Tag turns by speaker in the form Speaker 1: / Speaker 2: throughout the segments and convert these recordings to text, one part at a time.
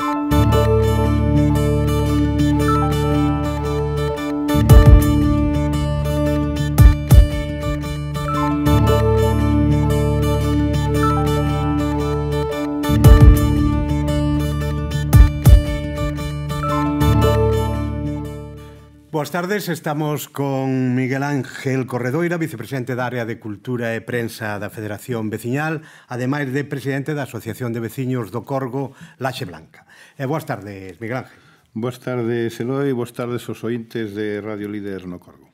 Speaker 1: Bye. boas tardes. Estamos con Miguel Ángel Corredoira, vicepresidente da área de Cultura e Prensa da Federación Veciñal, ademais de presidente da Asociación de Veciños do Corgo Laxe
Speaker 2: Blanca. E boas tardes, Miguel Ángel. Boas tardes, Eloi, boas tardes aos ointes de Radio Líder no Corgo.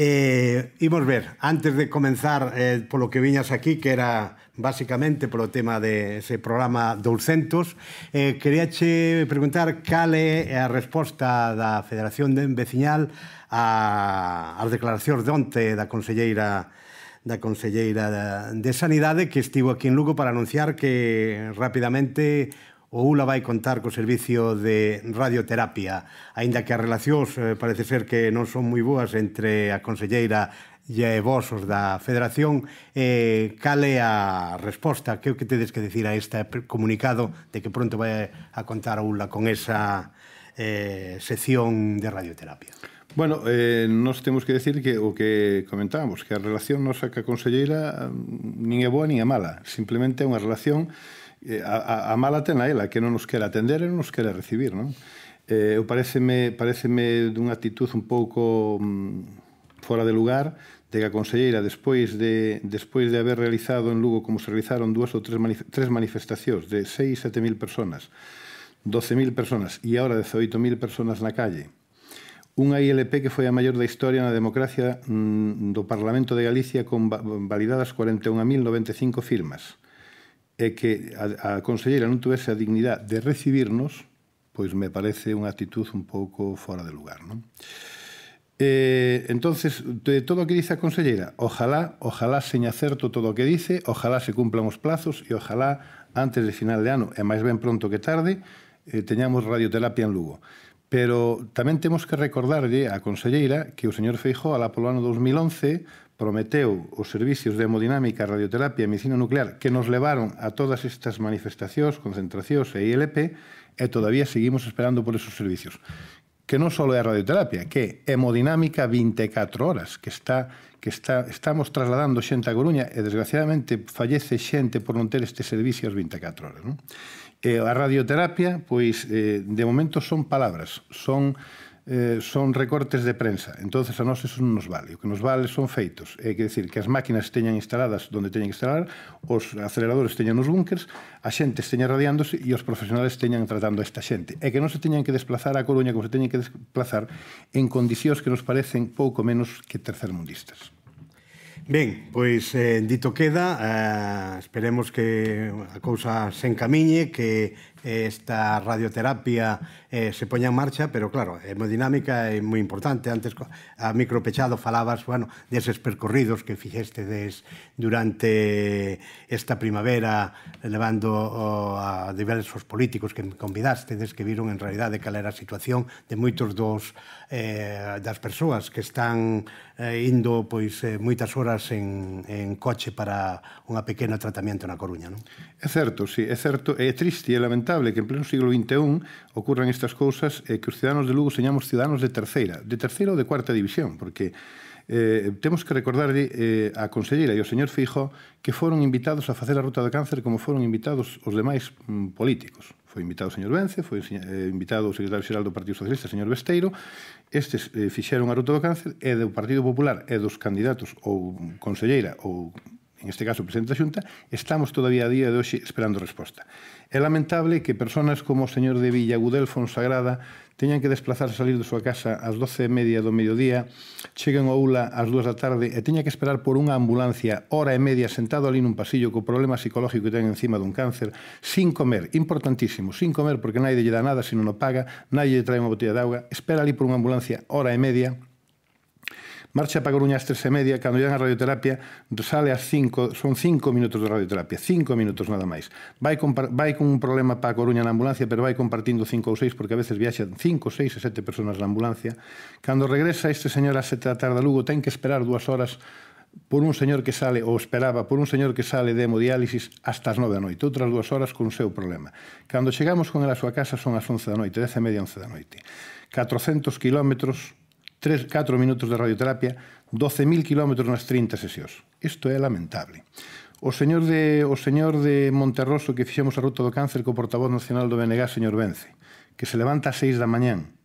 Speaker 1: Eh, imos ver, antes de comenzar eh, polo que viñas aquí, que era basicamente polo tema de ese programa 200, eh, quería che preguntar cal é a resposta da Federación de Veciñal a, as declaracións de onte da Conselleira da Conselleira de Sanidade que estivo aquí en Lugo para anunciar que rapidamente O ULA vai contar co servicio de radioterapia, aínda que as relacións eh, parece ser que non son moi boas entre a conselleira e vosos vos os da Federación. Eh, cal é a resposta? Que o que tedes que decir a este comunicado de que pronto vai a contar a ULA con esa eh, sección de radioterapia?
Speaker 2: Bueno, eh, nos temos que decir que o que comentábamos, que a relación nosa que a conselleira mm, nin é boa nin é mala, simplemente é unha relación Eh, a, a, a mala ten a ela, que non nos quere atender e non nos quere recibir, non? Eh, eu pareceme, pareceme dunha actitud un pouco mm, fora de lugar de que a conselleira despois de despois de haber realizado en Lugo como se realizaron dúas ou tres, manif tres manifestacións de 6 mil personas, 12.000 personas e agora 18.000 personas na calle, unha ILP que foi a maior da historia na democracia mm, do Parlamento de Galicia con validadas 41.095 firmas é que a, a conselleira non tuvese a dignidade de recibirnos, pois me parece unha actitud un pouco fora de lugar, non? Eh, entonces, de todo o que dice a conselleira, ojalá, ojalá seña certo todo o que dice, ojalá se cumplan os plazos e ojalá antes de final de ano, e máis ben pronto que tarde, eh, teñamos radioterapia en Lugo. Pero tamén temos que recordarlle á conselleira que o señor Feijó, alá polo ano 2011, prometeu os servicios de hemodinámica, radioterapia e medicina nuclear que nos levaron a todas estas manifestacións, concentracións e ILP e todavía seguimos esperando por esos servicios. Que non só é a radioterapia, que é hemodinámica 24 horas, que está que está, estamos trasladando xente a Coruña e desgraciadamente fallece xente por non ter este servicio as 24 horas. Non? E a radioterapia, pois, eh, de momento son palabras, son eh, son recortes de prensa. Entonces a nós eso non nos vale. O que nos vale son feitos. É que decir que as máquinas teñan instaladas onde teñen que instalar, os aceleradores teñan nos bunkers, a xente esteña radiándose e os profesionales teñan tratando a esta xente. É que non se teñan que desplazar a Coruña como se teñen que desplazar en condicións que nos parecen pouco menos que tercermundistas.
Speaker 1: Ben, pois eh, dito queda, eh, esperemos que a cousa se encamiñe, que esta radioterapia eh, se poña en marcha, pero claro, a hemodinámica é moi importante. Antes, a micropechado falabas, bueno, deses percorridos que fixeste des, durante esta primavera, levando o, a diversos políticos que convidaste, des que viron en realidade cal era a situación de moitos dos eh, das persoas que están eh, indo pois eh, moitas horas en, en coche para
Speaker 2: unha pequena tratamento na Coruña, non? É certo, sí, é certo, é triste e lamentable lamentable que en pleno siglo XXI ocurran estas cousas e que os cidadanos de Lugo señamos cidadanos de terceira, de terceira ou de cuarta división, porque eh, temos que recordarlle eh, a conselleira e ao señor Fijo que foron invitados a facer a ruta do cáncer como foron invitados os demais mm, políticos. Foi invitado o señor Vence, foi eh, invitado o secretario xeral do Partido Socialista, o señor Besteiro. Estes eh, fixeron a ruta do cáncer e do Partido Popular e dos candidatos ou conselleira ou en este caso o Presidente da Xunta, estamos todavía a día de hoxe esperando resposta. É lamentable que personas como o señor de Villa Gudel Fonsagrada teñan que desplazarse a salir de súa casa ás doce e media do mediodía, cheguen ao ULA ás 2 da tarde e teña que esperar por unha ambulancia hora e media sentado ali nun pasillo co problema psicológico que ten encima dun cáncer, sin comer, importantísimo, sin comer porque naide lle dá nada se non o paga, naide lle trae unha botella de auga, espera ali por unha ambulancia hora e media, Marcha para Coruña ás tres e media, cando llegan a radioterapia, sale ás cinco, son cinco minutos de radioterapia, cinco minutos nada máis. Vai, con, vai con un problema para Coruña na ambulancia, pero vai compartindo cinco ou seis, porque a veces viaxan cinco, seis e sete personas na ambulancia. Cando regresa este señor a sete da tarde a Lugo, ten que esperar dúas horas por un señor que sale, ou esperaba, por un señor que sale de hemodiálisis hasta as 9 da noite, outras dúas horas con o seu problema. Cando chegamos con ela a súa casa son as 11 da noite, dez e media 11 da noite. 400 kilómetros 3, 4 minutos de radioterapia, 12.000 km nas 30 sesións. Isto é lamentable. O señor de o señor de Monterroso que fixemos a ruta do cáncer co portavoz nacional do BNG, señor Vence, que se levanta a 6 da mañán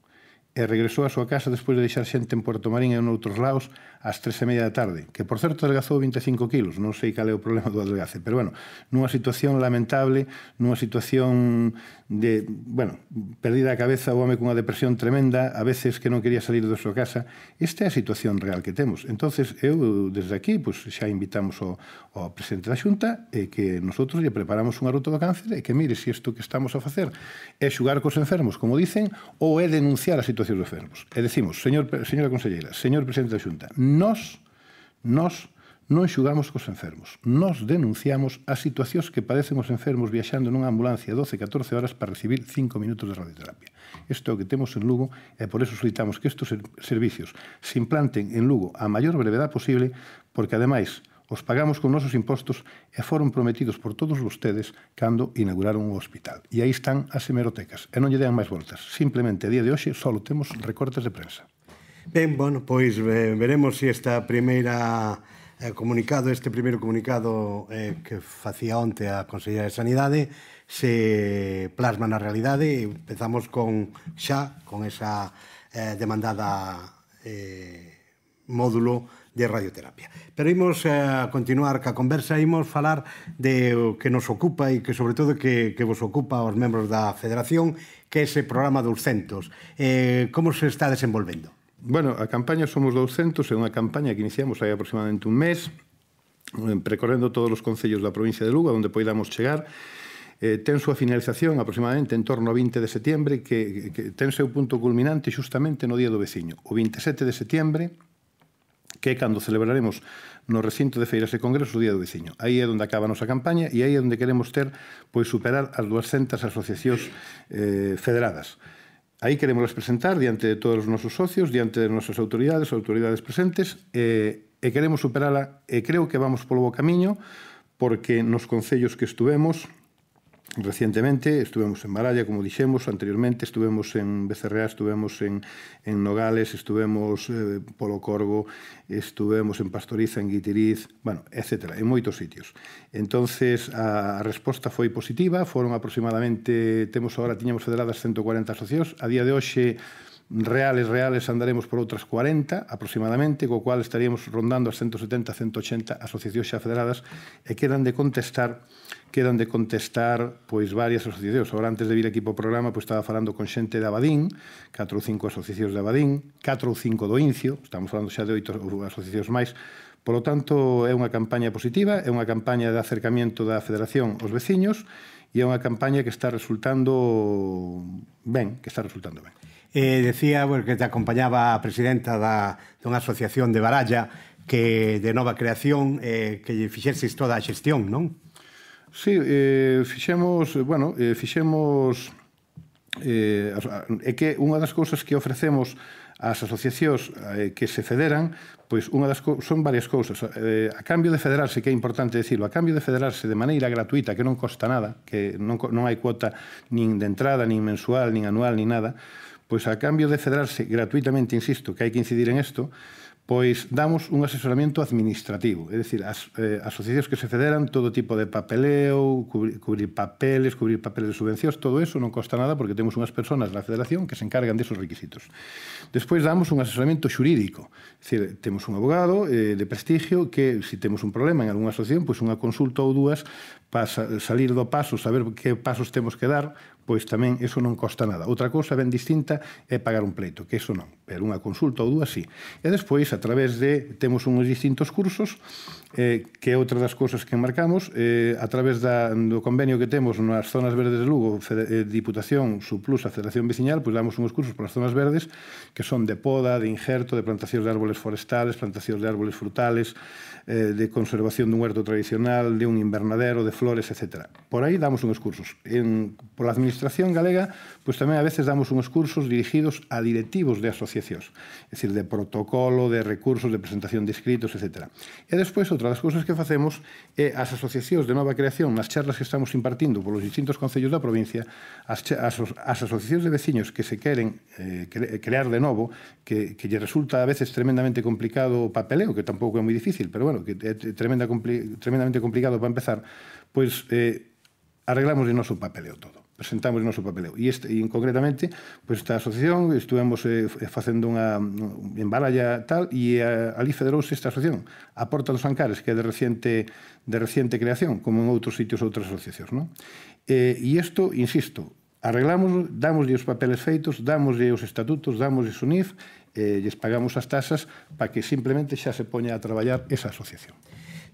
Speaker 2: e regresou a súa casa despois de deixar xente en Puerto Marín e en outros laos ás tres e media da tarde, que por certo adelgazou 25 kilos, non sei cal é o problema do adelgace, pero bueno, nunha situación lamentable, nunha situación de, bueno, perdida a cabeza o home cunha depresión tremenda, a veces que non quería salir da súa casa, esta é a situación real que temos. entonces eu desde aquí pues, xa invitamos ao, ao presidente da Xunta e que nosotros lle preparamos unha ruta do cáncer e que mire se si isto que estamos a facer é xugar cos enfermos, como dicen, ou é denunciar a situación precios dos fermos. E decimos, señor, señora conselleira, señor presidente da Xunta, nós, nós non xugamos cos enfermos. Nós denunciamos as situacións que padecen os enfermos viaxando nunha ambulancia 12-14 horas para recibir 5 minutos de radioterapia. Isto é o que temos en Lugo e por eso solicitamos que estes servicios se implanten en Lugo a maior brevedad posible porque, ademais, os pagamos con nosos impostos e foron prometidos por todos vostedes cando inauguraron o hospital. E aí están as hemerotecas. E non lle dean máis voltas. Simplemente, a día de hoxe, só temos recortes de prensa. Ben, bueno,
Speaker 1: pois eh, veremos se esta primeira eh, comunicado, este primeiro comunicado eh, que facía onte a Conselleira de Sanidade se plasma na realidade. Empezamos con xa, con esa eh, demandada eh, módulo de radioterapia. Pero imos a eh, continuar ca conversa, imos falar de o que nos ocupa e que sobre todo que, que vos ocupa aos membros da Federación,
Speaker 2: que é ese programa dos Eh, como se está desenvolvendo? Bueno, a campaña Somos 200 é unha campaña que iniciamos hai aproximadamente un mes, eh, precorrendo todos os concellos da provincia de Lugo, onde poidamos chegar, eh, ten súa finalización aproximadamente en torno ao 20 de setiembre, que, que ten seu punto culminante xustamente no Día do Veciño. O 27 de setiembre, que é cando celebraremos no recinto de feiras e congresos o Día do Veciño. Aí é onde acaba a nosa campaña e aí é onde queremos ter pois superar as 200 asociacións eh, federadas. Aí queremos presentar diante de todos os nosos socios, diante de nosas autoridades, autoridades presentes, eh, e queremos superala, e creo que vamos polo bo camiño, porque nos concellos que estuvemos, Recientemente estuvemos en Maralla, como dixemos, anteriormente estuvemos en Becerreá, estuvemos en, en Nogales, estuvemos eh, Polo Corvo, estuvemos en Pastoriza, en Guitiriz, bueno, etc., en moitos sitios. Entonces a, a resposta foi positiva, foron aproximadamente, temos agora, tiñamos federadas 140 socios, a día de hoxe reales, reales, andaremos por outras 40 aproximadamente, co cual estaríamos rondando as 170, 180 asociacións xa federadas e quedan de contestar quedan de contestar pois varias asociacións. Ahora, antes de vir aquí para o programa, pois estaba falando con xente de Abadín, 4 ou 5 asociacións de Abadín, 4 ou 5 do Incio, estamos falando xa de 8 asociacións máis, Por lo tanto, é unha campaña positiva, é unha campaña de acercamiento da Federación aos veciños e é unha campaña que está resultando ben, que está resultando ben. Eh, decía bueno, que te acompañaba a presidenta da,
Speaker 1: dunha asociación de Baralla que de nova creación eh, que lle fixerses toda a xestión,
Speaker 2: non? Sí, eh, fixemos, eh, bueno, eh, fixemos eh, é que unha das cousas que ofrecemos ás asociacións eh, que se federan, pois unha das son varias cousas. Eh, a cambio de federarse, que é importante decirlo, a cambio de federarse de maneira gratuita, que non costa nada, que non, non hai cuota nin de entrada, nin mensual, nin anual, nin nada, pois a cambio de federarse gratuitamente, insisto, que hai que incidir en isto, pois damos un asesoramento administrativo, é dicir, as, eh, asociacións que se federan todo tipo de papeleo, cubrir, cubrir papeles, cubrir papeles de subvencións, todo eso non costa nada porque temos unhas personas na federación que se encargan desos requisitos. Despois damos un asesoramento xurídico, é dicir, temos un abogado eh, de prestigio que, se si temos un problema en algunha asociación, pois unha consulta ou dúas para salir do paso, saber que pasos temos que dar pois tamén eso non costa nada. Outra cousa ben distinta é pagar un pleito, que eso non, pero unha consulta ou dúas sí. E despois, a través de, temos uns distintos cursos, eh, que é outra das cousas que marcamos, eh, a través da, do convenio que temos nas zonas verdes de Lugo, Fede, eh, Diputación, Suplus, a Federación Veciñal, pois damos uns cursos para as zonas verdes, que son de poda, de injerto, de plantacións de árboles forestales, plantacións de árboles frutales, Eh, de conservación dun huerto tradicional, de un invernadero, de flores, etc. Por aí damos uns cursos. En, por a Administración Galega, pois tamén a veces damos uns cursos dirigidos a directivos de asociacións, é dicir, de protocolo, de recursos, de presentación de escritos, etc. E despois, outra das cousas que facemos é as asociacións de nova creación, nas charlas que estamos impartindo polos distintos concellos da provincia, as, as, as asociacións de veciños que se queren eh, crear de novo, que, que lle resulta a veces tremendamente complicado o papeleo, que tampouco é moi difícil, pero bueno, bueno, que é tremenda, compli, tremendamente complicado para empezar, pois eh, arreglamos o noso papeleo todo presentamos o noso papeleo. E, este, e concretamente, pois esta asociación, estuvemos eh, eh facendo unha embaralla tal, e a, ali federouse esta asociación, a Porta dos Ancares, que é de reciente, de reciente creación, como en outros sitios outras asociacións. Non? Eh, e isto, insisto, arreglamos, damos os papeles feitos, damos os estatutos, damos o SUNIF, eh, lles pagamos as tasas para que simplemente xa se poña a traballar esa asociación.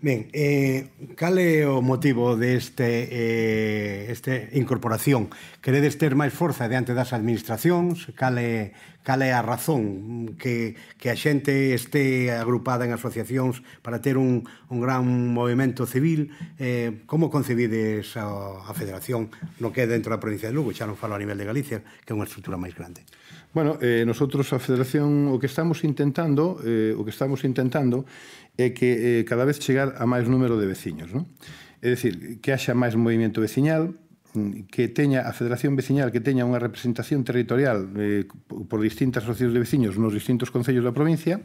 Speaker 1: Ben, eh, cal é o motivo deste eh, este incorporación? Queredes ter máis forza diante das administracións? Cal é, cal é a razón que, que a xente este agrupada en asociacións para ter un, un gran movimento civil? Eh, como concebides a, a federación no que é dentro da provincia de Lugo? Xa non falo a nivel de Galicia, que é unha estrutura máis grande.
Speaker 2: Bueno, eh, nosotros a Federación o que estamos intentando, eh, o que estamos intentando é que eh, cada vez chegar a máis número de veciños. Non? É dicir, que haxa máis movimento veciñal, que teña a Federación Veciñal que teña unha representación territorial eh, por distintas asociacións de veciños nos distintos concellos da provincia,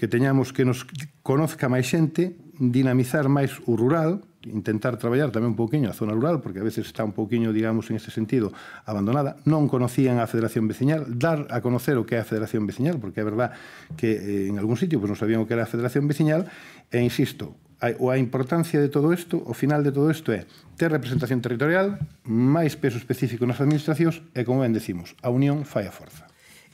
Speaker 2: que teñamos que nos conozca máis xente, dinamizar máis o rural, intentar traballar tamén un pouquiño a zona rural, porque a veces está un pouquiño, digamos, en ese sentido, abandonada. Non conocían a Federación Veciñal, dar a conocer o que é a Federación Veciñal, porque é verdad que eh, en algún sitio pues, pois, non sabían o que era a Federación Veciñal, e insisto, a, a importancia de todo isto, o final de todo isto é ter representación territorial, máis peso específico nas administracións e, como ben decimos, a unión fai a forza.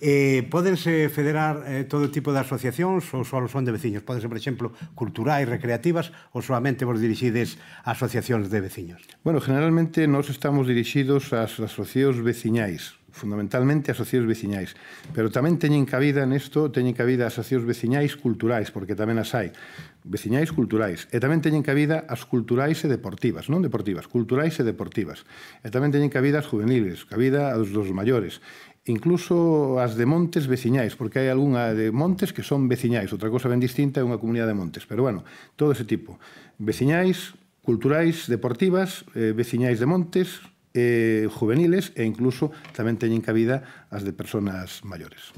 Speaker 2: Eh, pódense federar eh, todo tipo de
Speaker 1: asociacións ou só son de veciños? Pódense, por exemplo, culturais, recreativas ou solamente vos dirixides
Speaker 2: a asociacións de veciños? Bueno, generalmente nos estamos dirixidos ás asociacións veciñais, fundamentalmente asociacións veciñais, pero tamén teñen cabida nisto, teñen cabida asociacións veciñais culturais, porque tamén as hai, veciñais culturais, e tamén teñen cabida as culturais e deportivas, non deportivas, culturais e deportivas, e tamén teñen cabida as juveniles, cabida aos dos maiores, incluso as de montes veciñais, porque hai algunha de montes que son veciñais, outra cosa ben distinta é unha comunidade de montes, pero bueno, todo ese tipo. Veciñais, culturais, deportivas, eh, veciñais de montes, eh, juveniles e incluso tamén teñen cabida as de persoas maiores.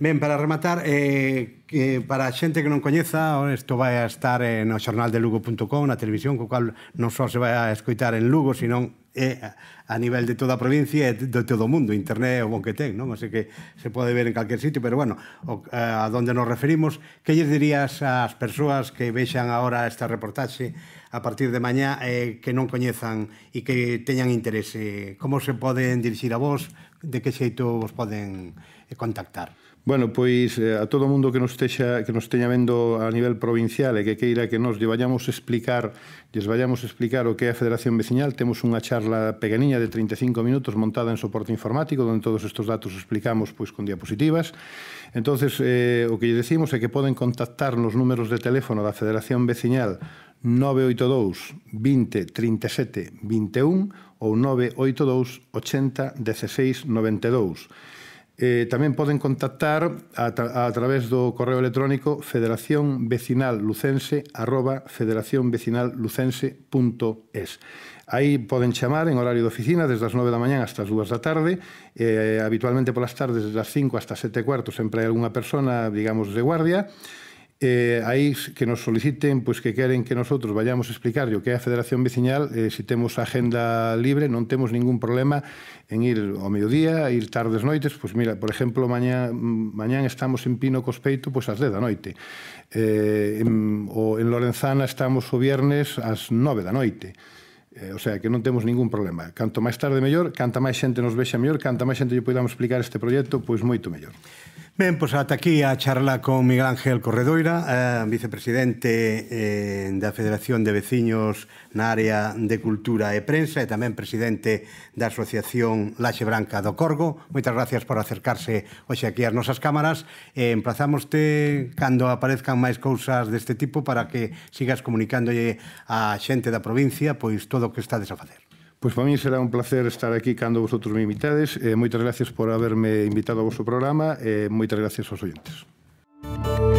Speaker 2: Ben, para rematar, eh,
Speaker 1: eh, para a xente que non coñeza, isto vai a estar eh, no xornal de lugo.com, na televisión, co cual non só se vai a escoitar en Lugo, senón eh, a nivel de toda a provincia e de todo o mundo. Internet o bon que ten, non? Así que se pode ver en calquer sitio, pero bueno, o, eh, a donde nos referimos, que lles dirías ás persoas que vexan agora esta reportaxe a partir de mañá eh, que non coñezan e que teñan interese? Como se poden dirixir a vos? De que xeito vos poden e contactar?
Speaker 2: Bueno, pois eh, a todo mundo que nos texa que nos teña vendo a nivel provincial e que queira que nos lle vayamos explicar, lles vayamos explicar o que é a Federación Veciñal, temos unha charla pequeniña de 35 minutos montada en soporte informático onde todos estes datos os explicamos pois con diapositivas. Entonces, eh, o que lle decimos é que poden contactar nos números de teléfono da Federación Veciñal 982 20 37 21 ou 982 80 16 92. Eh, tamén poden contactar a, tra a través do correo electrónico federaciónvecinallucense arroba Aí poden chamar en horario de oficina desde as 9 da mañan hasta as 2 da tarde eh, habitualmente polas tardes desde as 5 hasta as 7 e cuarto sempre hai algunha persona, digamos, de guardia eh, aí que nos soliciten pois que queren que nosotros vayamos a explicarlle o que é a Federación Veciñal, eh, se si temos agenda libre, non temos ningún problema en ir ao mediodía, ir tardes noites, pois mira, por exemplo, mañá, mañán estamos en Pino Cospeito pois ás 10 da noite. Eh, en, o, en Lorenzana estamos o viernes ás 9 da noite. Eh, o sea, que non temos ningún problema. Canto máis tarde, mellor. Canta máis xente nos vexa, mellor. Canta máis xente lle podamos explicar este proxecto, pois moito mellor. Ben, pois ata aquí a charla con Miguel
Speaker 1: Ángel Corredoira, eh, vicepresidente eh, da Federación de Veciños na área de Cultura e Prensa e tamén presidente da Asociación Laxe Branca do Corgo. Moitas gracias por acercarse hoxe aquí ás nosas cámaras. Eh, emplazámoste cando aparezcan máis cousas deste tipo para que sigas comunicándolle a xente da
Speaker 2: provincia pois todo o que estades a facer. Pois para mí será un placer estar aquí cando vosotros me invitades. Eh, moitas gracias por haberme invitado ao vosso programa e eh, moitas gracias aos oyentes. Música